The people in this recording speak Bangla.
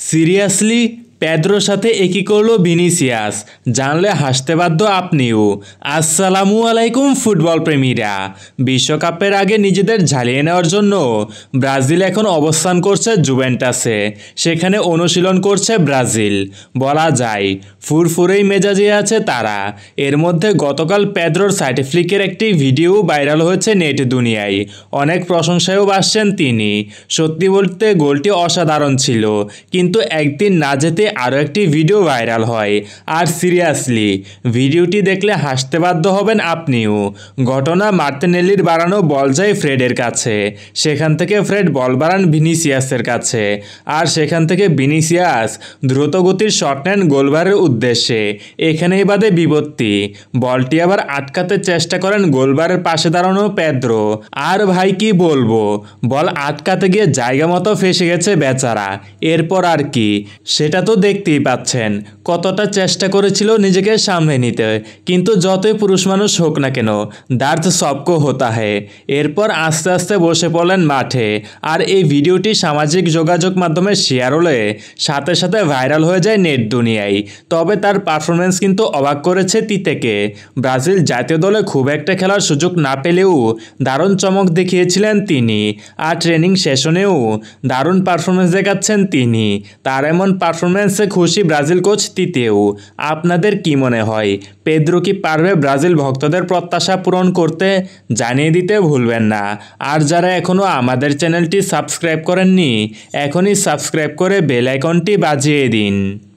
Seriously? প্যাদ্রোর সাথে একই করলো ভিনিসিয়াস জানলে হাসতে বাধ্য আপনিও আসসালামু আলাইকুম ফুটবল প্রেমীরা বিশ্বকাপের আগে নিজেদের ঝালিয়ে নেওয়ার জন্য ব্রাজিল এখন অবস্থান করছে জুভেন্টাসে সেখানে অনুশীলন করছে ব্রাজিল বলা যায় ফুরফুরেই মেজাজে আছে তারা এর মধ্যে গতকাল প্যাদ্রোর সার্টিফ্লিকের একটি ভিডিও ভাইরাল হয়েছে নেট দুনিয়ায় অনেক প্রশংসায়ও বাসছেন তিনি সত্যি বলতে গোলটি অসাধারণ ছিল কিন্তু একদিন না যেতে আরও একটি ভিডিও ভাইরাল হয় আর সিরিয়াসলি ভিডিওটি দেখলে হাসতে বাধ্য হবেন আপনিও ঘটনা মার্তেনেলির বাড়ানো বল যায় ফ্রেডের কাছে সেখান থেকে ফ্রেড বল বাড়ান ভিনিসিয়াসের কাছে আর সেখান থেকে ভিনিসিয়াস দ্রুতগতির শট নেন গোলবারের উদ্দেশ্যে এখানেই বাদে বিপত্তি বলটি আবার আটকাতে চেষ্টা করেন গোলবারের পাশে দাঁড়ানো পেদ্রো আর ভাই কি বলবো বল আটকাতে গিয়ে জায়গা মতো ফেসে গেছে বেচারা এরপর আর কি সেটা তো দেখতেই পাচ্ছেন কতটা চেষ্টা করেছিল নিজেকে সামনে নিতে কিন্তু যতই পুরুষ মানুষ হোক না কেন দার্থ সবকো হতা হে এরপর আস্তে আস্তে বসে পড়লেন মাঠে আর এই ভিডিওটি সামাজিক যোগাযোগ মাধ্যমে শেয়ার হলে সাথে সাথে ভাইরাল হয়ে যায় নেট দুনিয়ায় তবে তার পারফরমেন্স কিন্তু অবাক করেছে তিতেকে ব্রাজিল জাতীয় দলে খুব একটা খেলার সুযোগ না পেলেও দারুণ চমক দেখিয়েছিলেন তিনি আর ট্রেনিং সেশনেও দারুণ পারফরমেন্স দেখাচ্ছেন তিনি তার এমন পারফরমেন্স পারফরমেন্সে খুশি ব্রাজিল কোচ তিতেও আপনাদের কি মনে হয় পেদ্রো কি পারবে ব্রাজিল ভক্তদের প্রত্যাশা পূরণ করতে জানিয়ে দিতে ভুলবেন না আর যারা এখনও আমাদের চ্যানেলটি সাবস্ক্রাইব করেননি এখনই সাবস্ক্রাইব করে বেল আইকনটি বাজিয়ে দিন